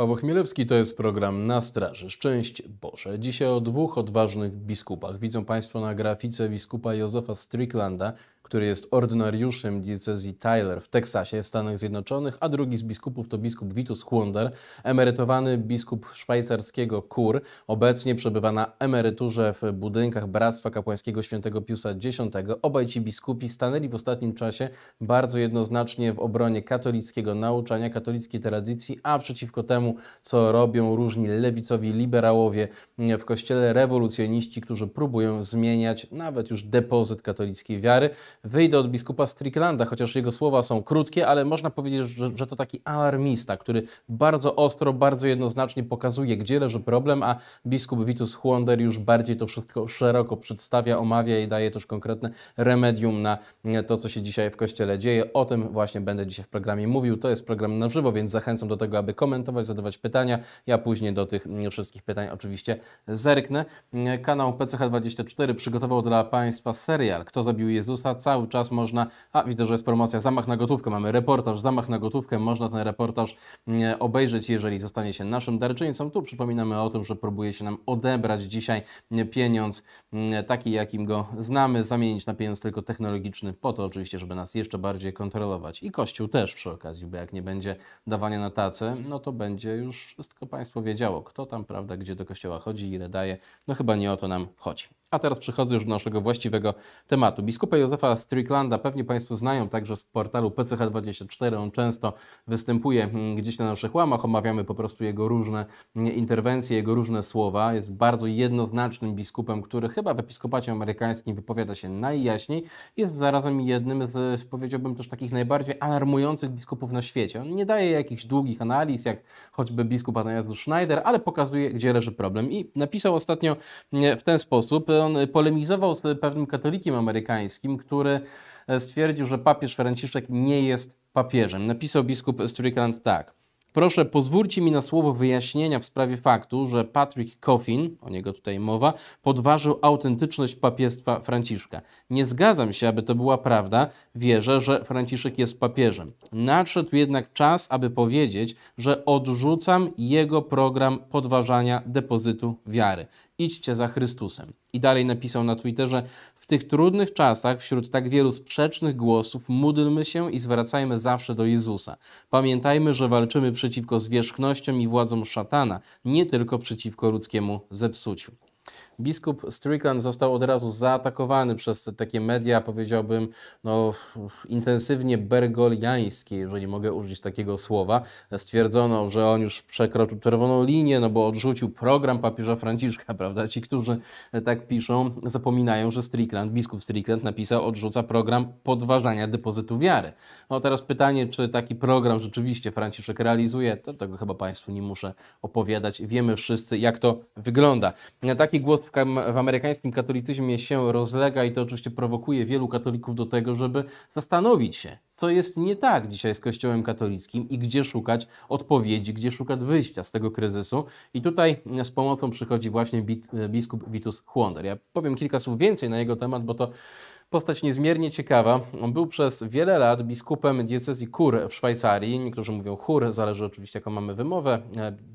Paweł Chmielewski to jest program Na Straży. Szczęść Boże. Dzisiaj o dwóch odważnych biskupach. Widzą Państwo na grafice biskupa Józefa Stricklanda, który jest ordynariuszem diecezji Tyler w Teksasie w Stanach Zjednoczonych, a drugi z biskupów to biskup Vitus Huonder, emerytowany biskup szwajcarskiego Kur. Obecnie przebywa na emeryturze w budynkach Bractwa Kapłańskiego Świętego Piusa X. Obaj ci biskupi stanęli w ostatnim czasie bardzo jednoznacznie w obronie katolickiego nauczania, katolickiej tradycji, a przeciwko temu, co robią różni lewicowi liberałowie w kościele, rewolucjoniści, którzy próbują zmieniać nawet już depozyt katolickiej wiary wyjdę od biskupa Stricklanda, chociaż jego słowa są krótkie, ale można powiedzieć, że, że to taki alarmista, który bardzo ostro, bardzo jednoznacznie pokazuje, gdzie leży problem, a biskup Vitus Chłonder już bardziej to wszystko szeroko przedstawia, omawia i daje też konkretne remedium na to, co się dzisiaj w Kościele dzieje. O tym właśnie będę dzisiaj w programie mówił. To jest program na żywo, więc zachęcam do tego, aby komentować, zadawać pytania. Ja później do tych wszystkich pytań oczywiście zerknę. Kanał PCH24 przygotował dla Państwa serial Kto zabił Jezusa? cały czas można, a widzę, że jest promocja, zamach na gotówkę, mamy reportaż, zamach na gotówkę, można ten reportaż mm, obejrzeć, jeżeli zostanie się naszym darczyńcą. Tu przypominamy o tym, że próbuje się nam odebrać dzisiaj mm, pieniądz mm, taki, jakim go znamy, zamienić na pieniądz tylko technologiczny, po to oczywiście, żeby nas jeszcze bardziej kontrolować. I Kościół też przy okazji, bo jak nie będzie dawania na tacy, no to będzie już wszystko Państwo wiedziało, kto tam, prawda, gdzie do kościoła chodzi, ile daje. No chyba nie o to nam chodzi. A teraz przechodzę już do naszego właściwego tematu. Biskupa Józefa Stricklanda pewnie Państwo znają także z portalu PCH24. On często występuje mm, gdzieś na naszych łamach. Omawiamy po prostu jego różne mm, interwencje, jego różne słowa. Jest bardzo jednoznacznym biskupem, który chyba w episkopacie amerykańskim wypowiada się najjaśniej. Jest zarazem jednym z, powiedziałbym, też takich najbardziej alarmujących biskupów na świecie. On nie daje jakichś długich analiz, jak choćby biskup Anajazdu Schneider, ale pokazuje, gdzie leży problem. I napisał ostatnio mm, w ten sposób on polemizował z pewnym katolikiem amerykańskim, który e, stwierdził, że papież Franciszek nie jest papieżem. Napisał biskup Strickland tak. Proszę, pozwólcie mi na słowo wyjaśnienia w sprawie faktu, że Patrick Coffin, o niego tutaj mowa, podważył autentyczność papiestwa Franciszka. Nie zgadzam się, aby to była prawda. Wierzę, że Franciszek jest papieżem. Nadszedł jednak czas, aby powiedzieć, że odrzucam jego program podważania depozytu wiary. Idźcie za Chrystusem. I dalej napisał na Twitterze: tych trudnych czasach, wśród tak wielu sprzecznych głosów, módlmy się i zwracajmy zawsze do Jezusa. Pamiętajmy, że walczymy przeciwko zwierzchnościom i władzom szatana, nie tylko przeciwko ludzkiemu zepsuciu. Biskup Strickland został od razu zaatakowany przez takie media, powiedziałbym, no, intensywnie bergoliańskie, jeżeli mogę użyć takiego słowa. Stwierdzono, że on już przekroczył czerwoną linię, no bo odrzucił program papieża Franciszka, prawda? Ci, którzy tak piszą, zapominają, że Strickland, biskup Strickland napisał, odrzuca program podważania depozytu wiary. No teraz pytanie, czy taki program rzeczywiście Franciszek realizuje, to tego chyba Państwu nie muszę opowiadać. Wiemy wszyscy, jak to wygląda. Taki głos w, amerykańskim katolicyzmie się rozlega i to oczywiście prowokuje wielu katolików do tego, żeby zastanowić się, co jest nie tak dzisiaj z Kościołem katolickim i gdzie szukać odpowiedzi, gdzie szukać wyjścia z tego kryzysu. I tutaj z pomocą przychodzi właśnie biskup Witus Chłonder. Ja powiem kilka słów więcej na jego temat, bo to Postać niezmiernie ciekawa. On był przez wiele lat biskupem diecezji Kur w Szwajcarii. Niektórzy mówią Chur, zależy oczywiście jaką mamy wymowę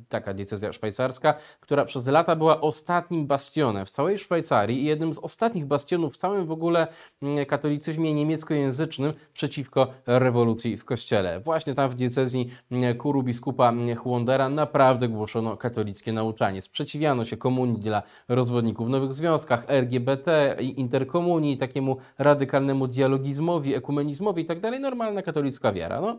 taka decyzja szwajcarska, która przez lata była ostatnim bastionem w całej Szwajcarii i jednym z ostatnich bastionów w całym w ogóle mm, katolicyzmie niemieckojęzycznym przeciwko rewolucji w kościele. Właśnie tam w diecezji mm, kuru biskupa Chłondera mm, naprawdę głoszono katolickie nauczanie. Sprzeciwiano się komunii dla rozwodników w nowych związkach, LGBT, interkomunii, takiemu radykalnemu dialogizmowi, ekumenizmowi itd. Tak Normalna katolicka wiara. No.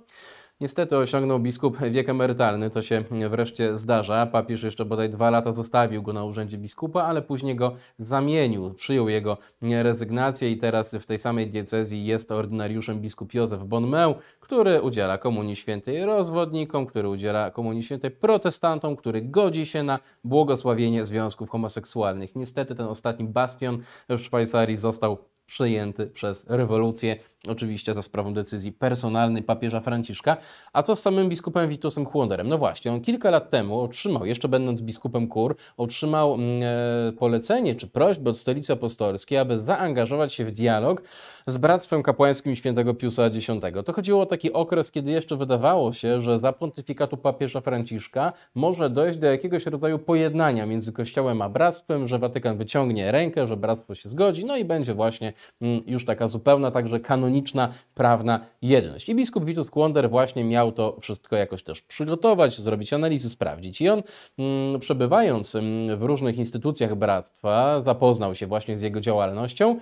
Niestety osiągnął biskup wiek emerytalny, to się wreszcie zdarza. Papież jeszcze bodaj dwa lata zostawił go na urzędzie biskupa, ale później go zamienił, przyjął jego rezygnację i teraz w tej samej diecezji jest ordynariuszem biskup Józef Bonmeu, który udziela Komunii Świętej rozwodnikom, który udziela Komunii Świętej protestantom, który godzi się na błogosławienie związków homoseksualnych. Niestety ten ostatni bastion w Szwajcarii został przejęty przez rewolucję, oczywiście za sprawą decyzji personalnej papieża Franciszka. A co z samym biskupem Witusem Chłonderem? No właśnie, on kilka lat temu otrzymał, jeszcze będąc biskupem Kur, otrzymał mm, e, polecenie czy prośbę od Stolicy Apostolskiej, aby zaangażować się w dialog z Bractwem Kapłańskim Świętego Piusa X. To chodziło o taki okres, kiedy jeszcze wydawało się, że za pontyfikatu papieża Franciszka może dojść do jakiegoś rodzaju pojednania między Kościołem a Bractwem, że Watykan wyciągnie rękę, że Bractwo się zgodzi, no i będzie właśnie mm, już taka zupełna, także kanoniczna, prawna jedność. I biskup Witold Kłonder właśnie miał to wszystko jakoś też przygotować, zrobić analizy, sprawdzić. I on mm, przebywając mm, w różnych instytucjach Bractwa, zapoznał się właśnie z jego działalnością,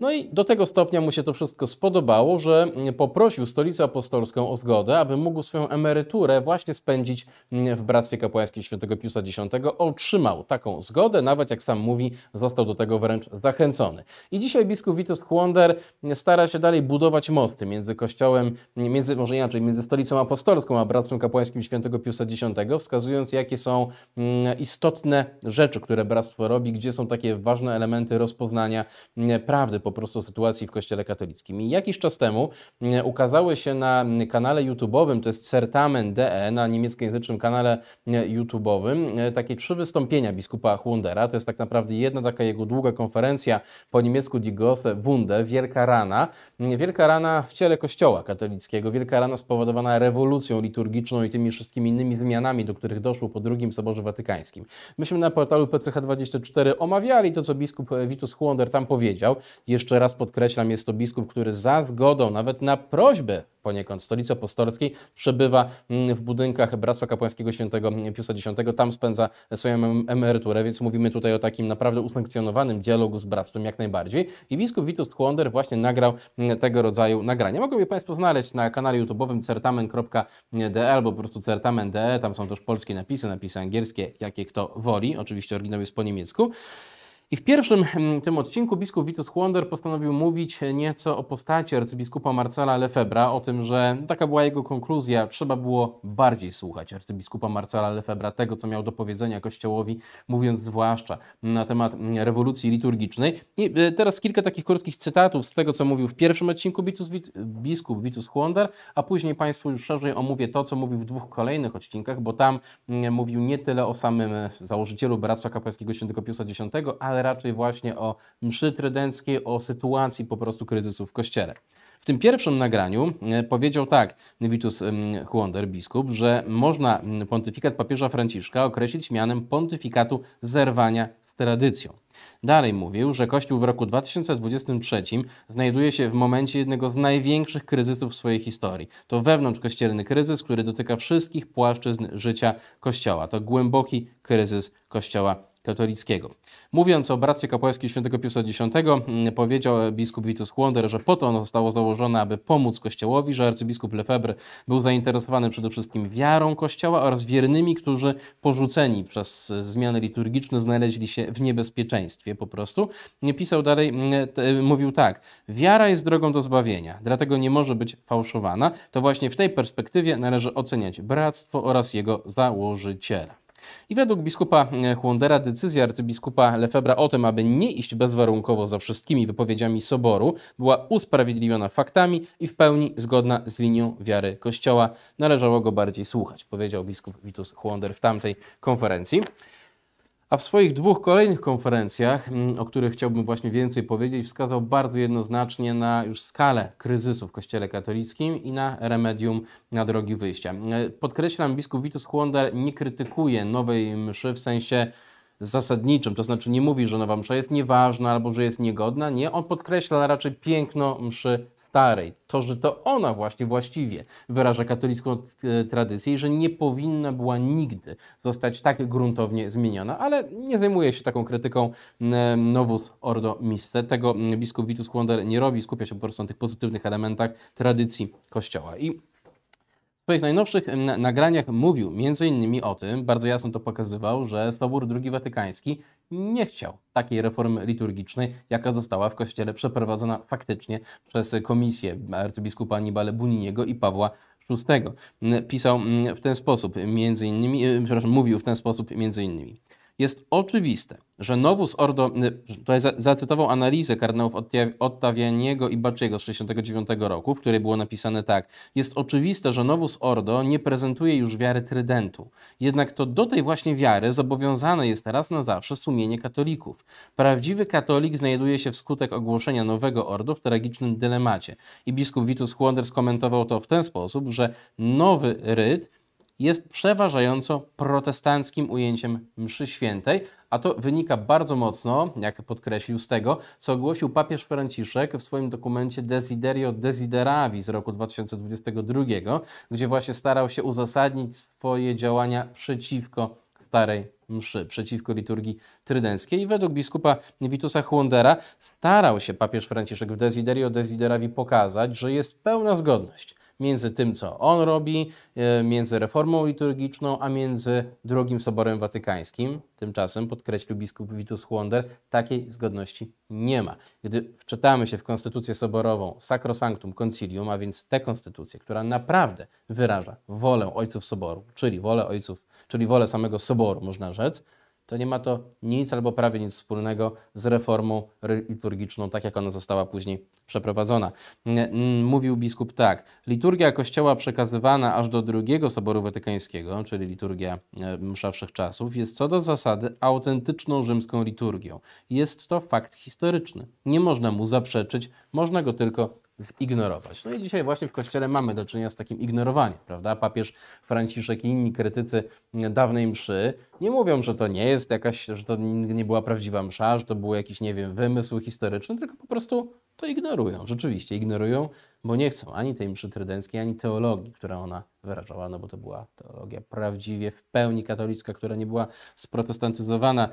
no i do tego stopnia mu się to wszystko spodobało, że poprosił stolicę apostolską o zgodę, aby mógł swoją emeryturę właśnie spędzić w Bractwie Kapłańskim Świętego Piusa X. Otrzymał taką zgodę, nawet jak sam mówi, został do tego wręcz zachęcony. I dzisiaj biskup Witus Chłonder stara się dalej budować mosty między kościołem, między, może inaczej, między stolicą apostolską a Bractwem Kapłańskim Świętego Piusa X, wskazując jakie są mm, istotne rzeczy, które bractwo robi, gdzie są takie ważne elementy rozpoznania mm, prawdy po prostu sytuacji w Kościele katolickim. I jakiś czas temu mm, ukazały się na kanale YouTube'owym, to jest Certamen.de, na niemieckojęzycznym kanale mm, YouTube'owym, e, takie trzy wystąpienia biskupa Hundera. To jest tak naprawdę jedna taka jego długa konferencja po niemiecku Die Große Wunde, Wielka Rana. Mm, Wielka Rana w ciele Kościoła katolickiego, Wielka Rana spowodowana rewolucją liturgiczną i tymi wszystkimi innymi zmianami, do których doszło po II Soborze Watykańskim. Myśmy na portalu PCH24 omawiali to, co biskup Witus e, Huonder tam powiedział. Jeszcze raz podkreślam, jest to biskup, który za zgodą, nawet na prośbę poniekąd Stolicy Apostolskiej, przebywa mm, w budynkach Bractwa Kapłańskiego Świętego Piusa X. Tam spędza swoją emeryturę, więc mówimy tutaj o takim naprawdę usankcjonowanym dialogu z bractwem jak najbardziej. I biskup Witus Tchłonder właśnie nagrał mm, tego rodzaju nagrania. Mogą je Państwo znaleźć na kanale YouTube'owym certamen.de albo po prostu certamen.de. Tam są też polskie napisy, napisy angielskie, jakie kto woli. Oczywiście oryginał jest po niemiecku. I w pierwszym mm, tym odcinku biskup Witus Chłonder postanowił mówić nieco o postaci arcybiskupa Marcela Lefebra, o tym, że taka była jego konkluzja, trzeba było bardziej słuchać arcybiskupa Marcela Lefebra, tego co miał do powiedzenia Kościołowi, mówiąc zwłaszcza na temat mm, rewolucji liturgicznej. I e, teraz kilka takich krótkich cytatów z tego, co mówił w pierwszym odcinku Vitus, biskup Vitus Chłonder, a później Państwu już szerzej omówię to, co mówił w dwóch kolejnych odcinkach, bo tam mm, mówił nie tyle o samym e, założycielu Bractwa Kapłańskiego Świętego Piusa X, ale raczej właśnie o mszy trydenckiej, o sytuacji po prostu kryzysu w Kościele. W tym pierwszym nagraniu e, powiedział tak Witus Huonder, biskup, że można pontyfikat papieża Franciszka określić mianem pontyfikatu zerwania z tradycją. Dalej mówił, że Kościół w roku 2023 znajduje się w momencie jednego z największych kryzysów w swojej historii. To wewnątrzkościelny kryzys, który dotyka wszystkich płaszczyzn życia Kościoła. To głęboki kryzys Kościoła katolickiego. Mówiąc o Bractwie Kapłańskim św. Piusa X, mm, powiedział biskup Witus Chłonder, że po to ono zostało założone, aby pomóc Kościołowi, że arcybiskup Lefebvre był zainteresowany przede wszystkim wiarą Kościoła oraz wiernymi, którzy porzuceni przez zmiany liturgiczne znaleźli się w niebezpieczeństwie po prostu. Pisał dalej, mm, mówił tak, wiara jest drogą do zbawienia, dlatego nie może być fałszowana. To właśnie w tej perspektywie należy oceniać bractwo oraz jego założyciela. I według biskupa Chłondera decyzja arcybiskupa Lefebra o tym, aby nie iść bezwarunkowo za wszystkimi wypowiedziami Soboru, była usprawiedliwiona faktami i w pełni zgodna z linią wiary Kościoła. Należało go bardziej słuchać, powiedział biskup Witus Chłonder w tamtej konferencji. A w swoich dwóch kolejnych konferencjach, mm, o których chciałbym właśnie więcej powiedzieć, wskazał bardzo jednoznacznie na już skalę kryzysu w Kościele katolickim i na remedium na drogi wyjścia. E, podkreślam, biskup Witus Chłonder nie krytykuje nowej mszy w sensie zasadniczym, to znaczy nie mówi, że nowa msza jest nieważna albo że jest niegodna. Nie, on podkreśla raczej piękno mszy starej. To, że to ona właśnie właściwie wyraża katolicką e, tradycję i że nie powinna była nigdy zostać tak gruntownie zmieniona, ale nie zajmuje się taką krytyką nowus ordo misce. Tego biskup Vitus Kłonder nie robi, skupia się po prostu na tych pozytywnych elementach tradycji Kościoła. I w swoich najnowszych nagraniach mówił m.in. o tym, bardzo jasno to pokazywał, że Sobór II Watykański nie chciał takiej reformy liturgicznej, jaka została w Kościele przeprowadzona faktycznie przez komisję arcybiskupa Anibale Buniniego i Pawła VI. Pisał w ten sposób, między innymi, e, przepraszam, mówił w ten sposób między innymi jest oczywiste, że Novus Ordo, y, tutaj zacytował analizę kardynałów Ottawianiego i Baciego z 69 roku, w której było napisane tak, jest oczywiste, że Novus Ordo nie prezentuje już wiary Trydentu. Jednak to do tej właśnie wiary zobowiązane jest teraz na zawsze sumienie katolików. Prawdziwy katolik znajduje się wskutek ogłoszenia nowego ordo w tragicznym dylemacie. I biskup Witus Chłonder skomentował to w ten sposób, że nowy ryt jest przeważająco protestanckim ujęciem mszy świętej, a to wynika bardzo mocno, jak podkreślił, z tego, co ogłosił papież Franciszek w swoim dokumencie Desiderio Desideravi z roku 2022, gdzie właśnie starał się uzasadnić swoje działania przeciwko starej mszy, przeciwko liturgii trydenckiej. I według biskupa Witusa Chłondera starał się papież Franciszek w Desiderio Desideravi pokazać, że jest pełna zgodność między tym, co on robi, e, między reformą liturgiczną, a między drugim Soborem Watykańskim. Tymczasem, podkreślił biskup Vitus Huonder, takiej zgodności nie ma. Gdy wczytamy się w konstytucję soborową Sacrosanctum Concilium, a więc tę konstytucję, która naprawdę wyraża wolę ojców soboru, czyli wolę ojców, czyli wolę samego soboru, można rzec, to nie ma to nic albo prawie nic wspólnego z reformą liturgiczną, tak jak ona została później przeprowadzona. Mm, mm, mówił biskup tak: Liturgia Kościoła przekazywana aż do II Soboru Watykańskiego, czyli liturgia e, msza wszechczasów, jest co do zasady autentyczną rzymską liturgią. Jest to fakt historyczny. Nie można mu zaprzeczyć, można go tylko zignorować. No i dzisiaj właśnie w Kościele mamy do czynienia z takim ignorowaniem, prawda? Papież Franciszek i inni krytycy dawnej mszy nie mówią, że to nie jest jakaś, że to nie była prawdziwa msza, że to był jakiś, nie wiem, wymysł historyczny, tylko po prostu to ignorują, rzeczywiście ignorują, bo nie chcą ani tej mszy trydenckiej, ani teologii, która ona wyrażała, no bo to była teologia prawdziwie w pełni katolicka, która nie była sprotestantyzowana.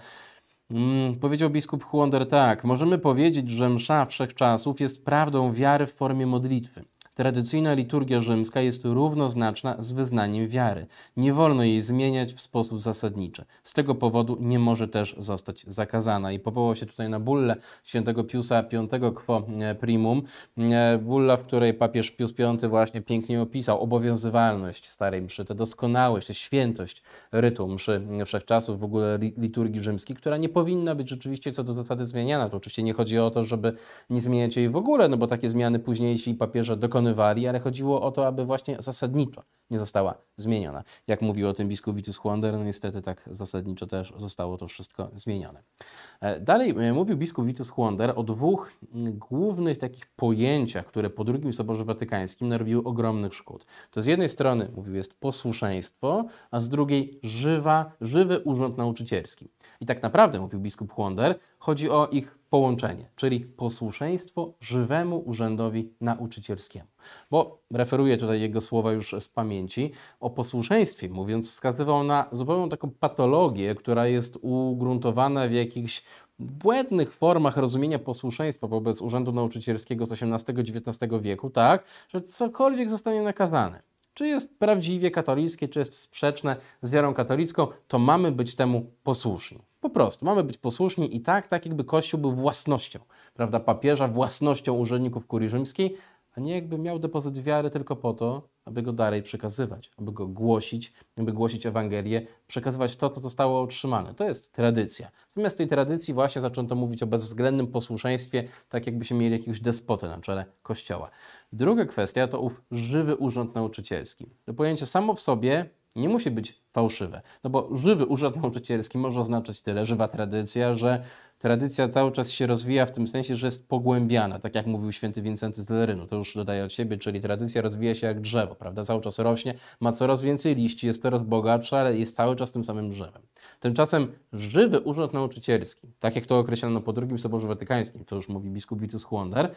Mm, powiedział biskup Huonder tak, możemy powiedzieć, że msza wszechczasów jest prawdą wiary w formie modlitwy. Tradycyjna liturgia rzymska jest równoznaczna z wyznaniem wiary. Nie wolno jej zmieniać w sposób zasadniczy. Z tego powodu nie może też zostać zakazana. I powołał się tutaj na bullę świętego Piusa V quo e, primum, e, bulla, w której papież Pius V właśnie pięknie opisał obowiązywalność starej mszy, tę doskonałość, tę świętość rytu mszy wszechczasów, w ogóle liturgii rzymskiej, która nie powinna być rzeczywiście co do zasady zmieniana. To oczywiście nie chodzi o to, żeby nie zmieniać jej w ogóle, no bo takie zmiany późniejsi papieże dokonują dokonywali, ale chodziło o to, aby właśnie zasadniczo nie została zmieniona. Jak mówił o tym biskup Witus Huander, no niestety tak zasadniczo też zostało to wszystko zmienione. E, dalej e, mówił biskup Witus Huander o dwóch mm, głównych takich pojęciach, które po II Soborze Watykańskim narobiły ogromnych szkód. To z jednej strony, mówił, jest posłuszeństwo, a z drugiej żywa, żywy urząd nauczycielski. I tak naprawdę, mówił biskup Huander, chodzi o ich połączenie, czyli posłuszeństwo żywemu urzędowi nauczycielskiemu. Bo referuję tutaj jego słowa już z pamięci. O posłuszeństwie mówiąc, wskazywał na zupełną taką patologię, która jest ugruntowana w jakichś błędnych formach rozumienia posłuszeństwa wobec urzędu nauczycielskiego z XVIII-XIX wieku, tak, że cokolwiek zostanie nakazane czy jest prawdziwie katolickie, czy jest sprzeczne z wiarą katolicką, to mamy być temu posłuszni. Po prostu mamy być posłuszni i tak, tak jakby Kościół był własnością, prawda, papieża, własnością urzędników kurii rzymskiej, a nie jakby miał depozyt wiary tylko po to, aby go dalej przekazywać, aby go głosić, aby głosić Ewangelię, przekazywać to, co zostało otrzymane. To jest tradycja. Zamiast tej tradycji właśnie zaczęto mówić o bezwzględnym posłuszeństwie, tak jakbyśmy mieli jakiegoś despotę na czele kościoła. Druga kwestia to ów żywy urząd nauczycielski. To pojęcie samo w sobie nie musi być fałszywe, no bo żywy urząd nauczycielski może oznaczać tyle, żywa tradycja, że tradycja cały czas się rozwija w tym sensie, że jest pogłębiana, tak jak mówił święty Wincenty Telerynu, to już dodaję od siebie, czyli tradycja rozwija się jak drzewo, prawda, cały czas rośnie, ma coraz więcej liści, jest coraz bogatsza, ale jest cały czas tym samym drzewem. Tymczasem żywy urząd nauczycielski, tak jak to określano po II Soborze Watykańskim, to już mówi biskup Vitus Chłonder,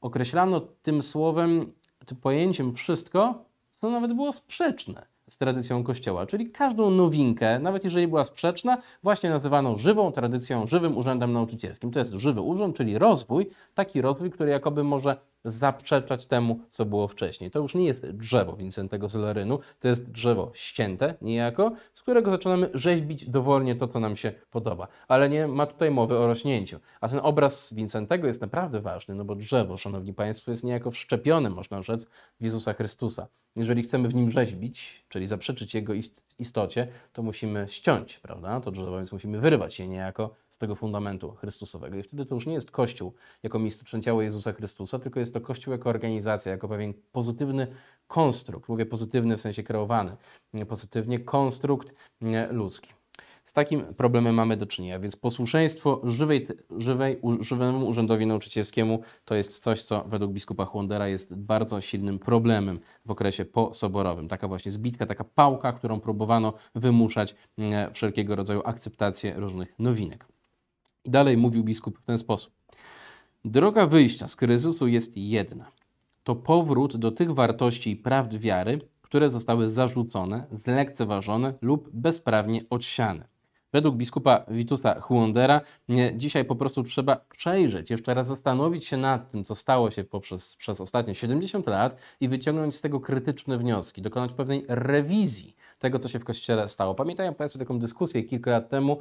określano tym słowem, tym pojęciem wszystko, co nawet było sprzeczne z tradycją Kościoła. Czyli każdą nowinkę, nawet jeżeli była sprzeczna, właśnie nazywano żywą tradycją, żywym urzędem nauczycielskim. To jest żywy urząd, czyli rozwój, taki rozwój, który jakoby może zaprzeczać temu, co było wcześniej. To już nie jest drzewo Wincentego Selerynu, to jest drzewo ścięte niejako, z którego zaczynamy rzeźbić dowolnie to, co nam się podoba. Ale nie ma tutaj mowy o rośnięciu. A ten obraz Wincentego jest naprawdę ważny, no bo drzewo, szanowni państwo, jest niejako wszczepione, można rzec, w Jezusa Chrystusa. Jeżeli chcemy w nim rzeźbić, czyli zaprzeczyć jego istocie, to musimy ściąć, prawda, to drzewo, więc musimy wyrwać je niejako tego fundamentu Chrystusowego. I wtedy to już nie jest Kościół jako miejsce ciało Jezusa Chrystusa, tylko jest to Kościół jako organizacja, jako pewien pozytywny konstrukt, mówię pozytywny w sensie kreowany, pozytywnie konstrukt ludzki. Z takim problemem mamy do czynienia, więc posłuszeństwo żywej, żywej, żywemu urzędowi nauczycielskiemu to jest coś, co według biskupa Chłondera jest bardzo silnym problemem w okresie posoborowym. Taka właśnie zbitka, taka pałka, którą próbowano wymuszać wszelkiego rodzaju akceptację różnych nowinek dalej mówił biskup w ten sposób. Droga wyjścia z kryzysu jest jedna. To powrót do tych wartości i prawd wiary, które zostały zarzucone, zlekceważone lub bezprawnie odsiane. Według biskupa Witusa Huondera dzisiaj po prostu trzeba przejrzeć, jeszcze raz zastanowić się nad tym, co stało się poprzez, przez ostatnie 70 lat i wyciągnąć z tego krytyczne wnioski, dokonać pewnej rewizji tego, co się w Kościele stało. Pamiętają Państwo taką dyskusję kilka lat temu,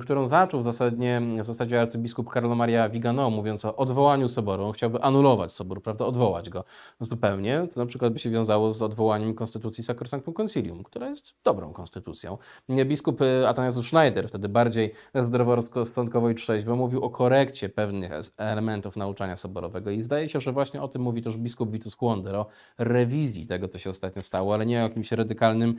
którą zaczął w zasadzie, w zasadzie arcybiskup Karlo Maria Vigano, mówiąc o odwołaniu soboru. On chciałby anulować sobór, prawda, odwołać go zupełnie, co na przykład by się wiązało z odwołaniem konstytucji Sacrosanctum Concilium, która jest dobrą konstytucją. Biskup e, Atanasus Schneider, wtedy bardziej zdroworozsądkowo i trzeźwo, mówił o korekcie pewnych elementów nauczania soborowego i zdaje się, że właśnie o tym mówi też biskup Vitus Kłonder, o rewizji tego, co się ostatnio stało, ale nie o jakimś radykalnym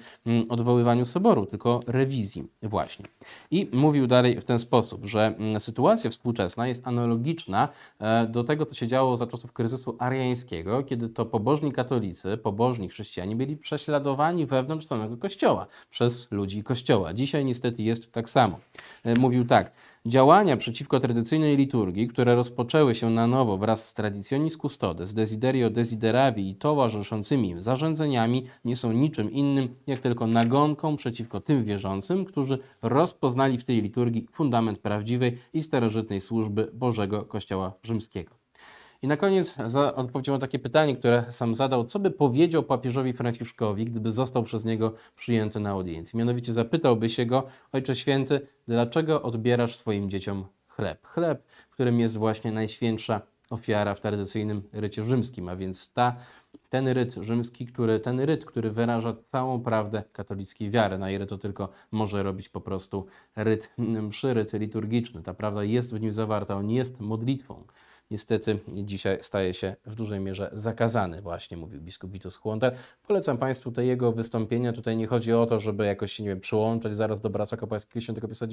odwoływaniu soboru, tylko rewizji właśnie. I mówił dalej w ten sposób, że mm, sytuacja współczesna jest analogiczna e, do tego, co się działo za czasów kryzysu ariańskiego, kiedy to pobożni katolicy, pobożni chrześcijanie byli prześladowani wewnątrz samego kościoła przez ludzi kościoła. Dzisiaj niestety jest tak samo. E, mówił tak, Działania przeciwko tradycyjnej liturgii, które rozpoczęły się na nowo wraz z Traditionis Custodes, Desiderio Desideravi i towarzyszącymi im zarządzeniami, nie są niczym innym, jak tylko nagonką przeciwko tym wierzącym, którzy rozpoznali w tej liturgii fundament prawdziwej i starożytnej służby Bożego Kościoła Rzymskiego. I na koniec za odpowiedział na takie pytanie, które sam zadał. Co by powiedział papieżowi Franciszkowi, gdyby został przez niego przyjęty na audiencji? Mianowicie zapytałby się go, Ojcze Święty, dlaczego odbierasz swoim dzieciom chleb? Chleb, którym jest właśnie najświętsza ofiara w tradycyjnym rycie rzymskim, a więc ta, ten ryt rzymski, który, ten ryt, który wyraża całą prawdę katolickiej wiary. Na no ile to tylko może robić po prostu ryt mszy, ryt liturgiczny. Ta prawda jest w nim zawarta, on jest modlitwą niestety dzisiaj staje się w dużej mierze zakazany, właśnie mówił biskup Vitus Chłonter. Polecam Państwu te jego wystąpienia. Tutaj nie chodzi o to, żeby jakoś się, nie wiem, przyłączać zaraz do Bractwa Kapłańskiego Świętego Pisa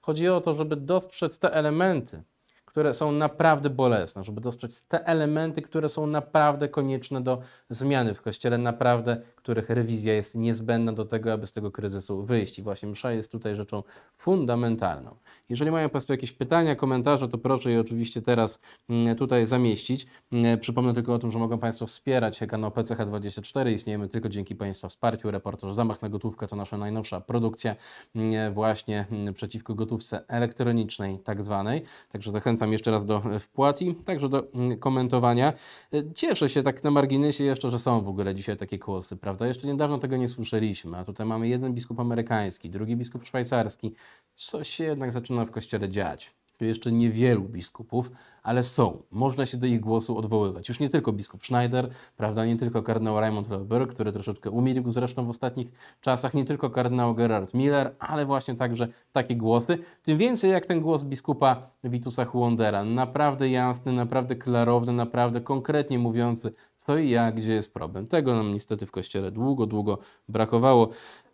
Chodzi o to, żeby dostrzec te elementy, które są naprawdę bolesne, żeby dostrzec te elementy, które są naprawdę konieczne do zmiany w Kościele, naprawdę których rewizja jest niezbędna do tego, aby z tego kryzysu wyjść. I właśnie msza jest tutaj rzeczą fundamentalną. Jeżeli mają Państwo jakieś pytania, komentarze, to proszę je oczywiście teraz mm, tutaj zamieścić. Mm, przypomnę tylko o tym, że mogą Państwo wspierać kanał PCH24. Istniejemy tylko dzięki Państwa wsparciu. Reportaż Zamach na gotówkę to nasza najnowsza produkcja mm, właśnie przeciwko gotówce elektronicznej tak zwanej. Także zachęcam jeszcze raz do e, wpłat i także do komentowania. E, cieszę się tak na marginesie jeszcze, że są w ogóle dzisiaj takie kłosy, prawda? prawda? Jeszcze niedawno tego nie słyszeliśmy, a tutaj mamy jeden biskup amerykański, drugi biskup szwajcarski. Coś się jednak zaczyna w kościele dziać. Tu Jeszcze niewielu biskupów, ale są. Można się do ich głosu odwoływać. Już nie tylko biskup Schneider, prawda, nie tylko kardynał Raymond Leber, który troszeczkę umilkł zresztą w ostatnich czasach, nie tylko kardynał Gerard Miller, ale właśnie także takie głosy. Tym więcej jak ten głos biskupa Witusa Huondera. Naprawdę jasny, naprawdę klarowny, naprawdę konkretnie mówiący co i jak, gdzie jest problem. Tego nam niestety w kościele długo, długo brakowało.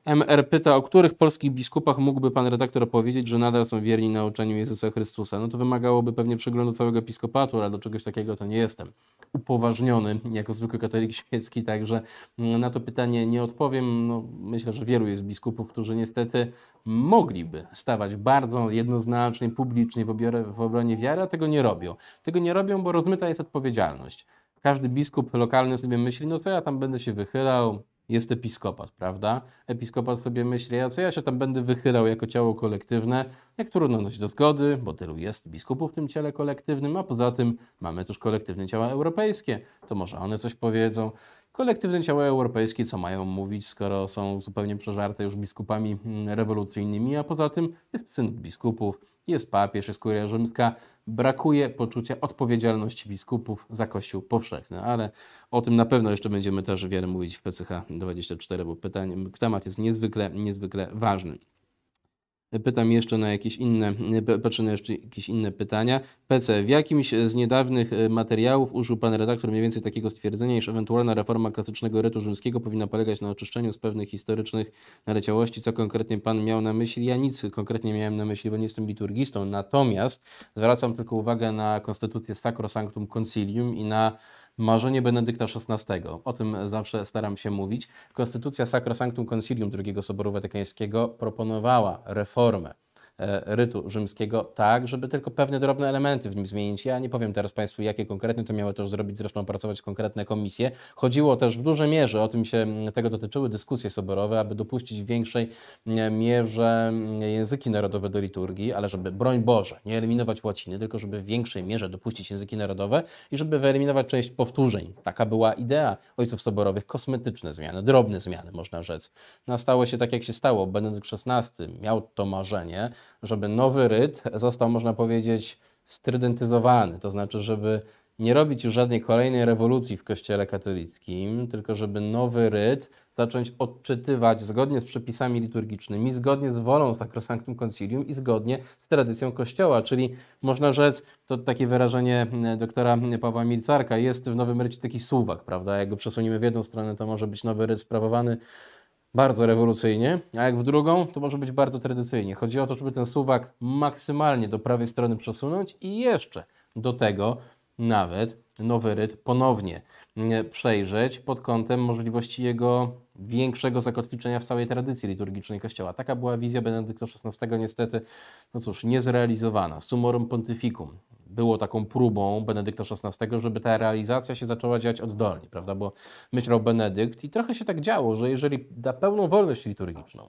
MR pyta, o których polskich biskupach mógłby pan redaktor powiedzieć, że nadal są wierni nauczaniu Jezusa Chrystusa? No to wymagałoby pewnie przeglądu całego episkopatu, ale do czegoś takiego to nie jestem. Upoważniony jako zwykły katolik świecki, także na to pytanie nie odpowiem. No, myślę, że wielu jest biskupów, którzy niestety mogliby stawać bardzo jednoznacznie, publicznie w, obronie wiary, a tego nie robią. Tego nie robią, bo rozmyta jest odpowiedzialność każdy biskup lokalny sobie myśli, no co ja tam będę się wychylał, jest episkopat, prawda? Episkopat sobie myśli, a co ja się tam będę wychylał jako ciało kolektywne? Jak trudno dojść do zgody, bo tylu jest biskupów w tym ciele kolektywnym, a poza tym mamy też kolektywne ciała europejskie, to może one coś powiedzą. Kolektywne ciała europejskie, co mają mówić, skoro są zupełnie przeżarte już biskupami mm, rewolucyjnymi, a poza tym jest syn biskupów, jest papież, jest kuria rzymska, brakuje poczucia odpowiedzialności biskupów za Kościół powszechny, ale o tym na pewno jeszcze będziemy też wiele mówić w PCH 24, bo pytanie, temat jest niezwykle, niezwykle ważny. Pytam jeszcze na jakieś inne, y, patrzę na jeszcze jakieś inne pytania. PC, w jakimś y, z niedawnych y, materiałów użył pan redaktor mniej więcej takiego stwierdzenia, iż ewentualna reforma klasycznego rytu rzymskiego powinna polegać na oczyszczeniu z pewnych historycznych naleciałości. Co konkretnie pan miał na myśli? Ja nic konkretnie miałem na myśli, bo nie jestem liturgistą. Natomiast zwracam tylko uwagę na konstytucję Sacrosanctum Concilium i na Marzenie Benedykta XVI. O tym zawsze staram się mówić. Konstytucja Sacrosanctum Concilium II Soboru Watykańskiego proponowała reformę E, rytu rzymskiego, tak, żeby tylko pewne drobne elementy w nim zmienić. Ja nie powiem teraz Państwu, jakie konkretnie to miało też zrobić, zresztą opracować konkretne komisje. Chodziło też w dużej mierze, o tym się tego dotyczyły dyskusje soborowe, aby dopuścić w większej mierze języki narodowe do liturgii, ale żeby, broń Boże, nie eliminować łaciny, tylko żeby w większej mierze dopuścić języki narodowe i żeby wyeliminować część powtórzeń. Taka była idea ojców soborowych, kosmetyczne zmiany, drobne zmiany, można rzec. No, stało się tak, jak się stało. Benedykt XVI miał to marzenie, żeby nowy ryt został, można powiedzieć, strydentyzowany. To znaczy, żeby nie robić już żadnej kolejnej rewolucji w Kościele katolickim, tylko żeby nowy ryt zacząć odczytywać zgodnie z przepisami liturgicznymi, zgodnie z wolą Sacrosanctum Concilium i zgodnie z tradycją Kościoła. Czyli można rzec, to takie wyrażenie mm, doktora Pawła Milcarka, jest w Nowym Rycie taki suwak, prawda? Jak go przesuniemy w jedną stronę, to może być nowy ryt sprawowany bardzo rewolucyjnie, a jak w drugą, to może być bardzo tradycyjnie. Chodzi o to, żeby ten suwak maksymalnie do prawej strony przesunąć i jeszcze do tego nawet nowy rytm ponownie mm, przejrzeć pod kątem możliwości jego większego zakotwiczenia w całej tradycji liturgicznej Kościoła. Taka była wizja Benedykta XVI, niestety, no cóż, niezrealizowana, sumorum pontificum było taką próbą Benedykta XVI, żeby ta realizacja się zaczęła dziać oddolnie, prawda? Bo myślał Benedykt i trochę się tak działo, że jeżeli da pełną wolność liturgiczną,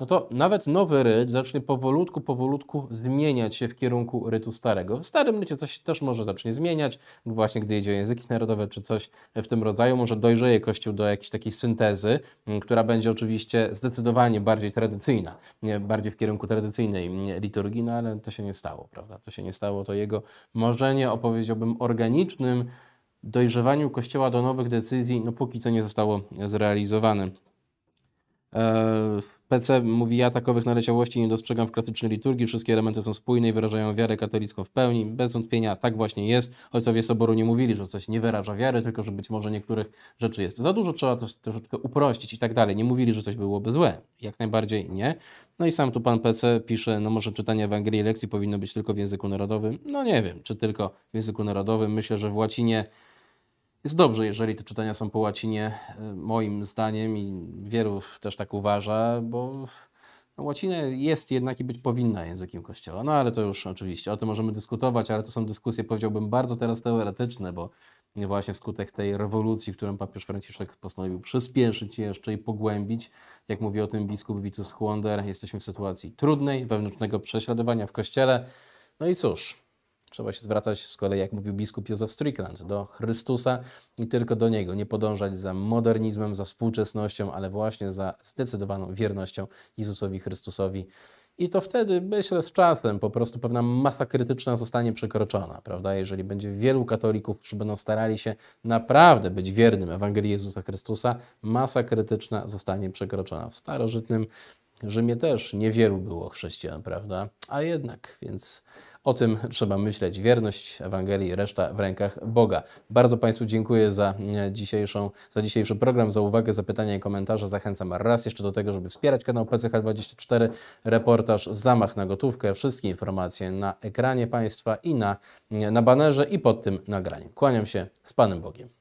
no to nawet nowy ryt zacznie powolutku, powolutku zmieniać się w kierunku rytu starego. W starym rycie coś też może zacznie zmieniać, właśnie gdy idzie o języki narodowe czy coś w tym rodzaju, może dojrzeje Kościół do jakiejś takiej syntezy, która będzie oczywiście zdecydowanie bardziej tradycyjna, bardziej w kierunku tradycyjnej liturgii, no ale to się nie stało, prawda? To się nie stało, to jego marzenie o, powiedziałbym, organicznym dojrzewaniu Kościoła do nowych decyzji, no póki co nie zostało zrealizowane. Eee PC mówi, ja takowych naleciałości nie dostrzegam w klasycznej liturgii, wszystkie elementy są spójne i wyrażają wiarę katolicką w pełni. Bez wątpienia tak właśnie jest. Ojcowie Soboru nie mówili, że coś nie wyraża wiary, tylko że być może niektórych rzeczy jest za dużo, trzeba to troszeczkę uprościć i tak dalej. Nie mówili, że coś byłoby złe. Jak najbardziej nie. No i sam tu pan PC pisze, no może czytanie Ewangelii lekcji powinno być tylko w języku narodowym. No nie wiem, czy tylko w języku narodowym. Myślę, że w łacinie jest dobrze, jeżeli te czytania są po łacinie, e, moim zdaniem i wielu też tak uważa, bo no, łacina jest jednak i być powinna językiem Kościoła. No ale to już oczywiście, o tym możemy dyskutować, ale to są dyskusje, powiedziałbym, bardzo teraz teoretyczne, bo właśnie wskutek tej rewolucji, którą papież Franciszek postanowił przyspieszyć jeszcze i pogłębić, jak mówi o tym biskup Witus Chłonder, jesteśmy w sytuacji trudnej, wewnętrznego prześladowania w Kościele. No i cóż, Trzeba się zwracać z kolei, jak mówił biskup Józef Strickland, do Chrystusa i tylko do Niego. Nie podążać za modernizmem, za współczesnością, ale właśnie za zdecydowaną wiernością Jezusowi Chrystusowi. I to wtedy, myślę, z czasem po prostu pewna masa krytyczna zostanie przekroczona, prawda? Jeżeli będzie wielu katolików, którzy będą starali się naprawdę być wiernym Ewangelii Jezusa Chrystusa, masa krytyczna zostanie przekroczona. W starożytnym w Rzymie też niewielu było chrześcijan, prawda? A jednak, więc o tym trzeba myśleć. Wierność Ewangelii, reszta w rękach Boga. Bardzo Państwu dziękuję za, e, dzisiejszą, za dzisiejszy program, za uwagę, za pytania i komentarze. Zachęcam raz jeszcze do tego, żeby wspierać kanał PCH24. Reportaż Zamach na gotówkę. Wszystkie informacje na ekranie Państwa i na, e, na banerze i pod tym nagraniem. Kłaniam się z Panem Bogiem.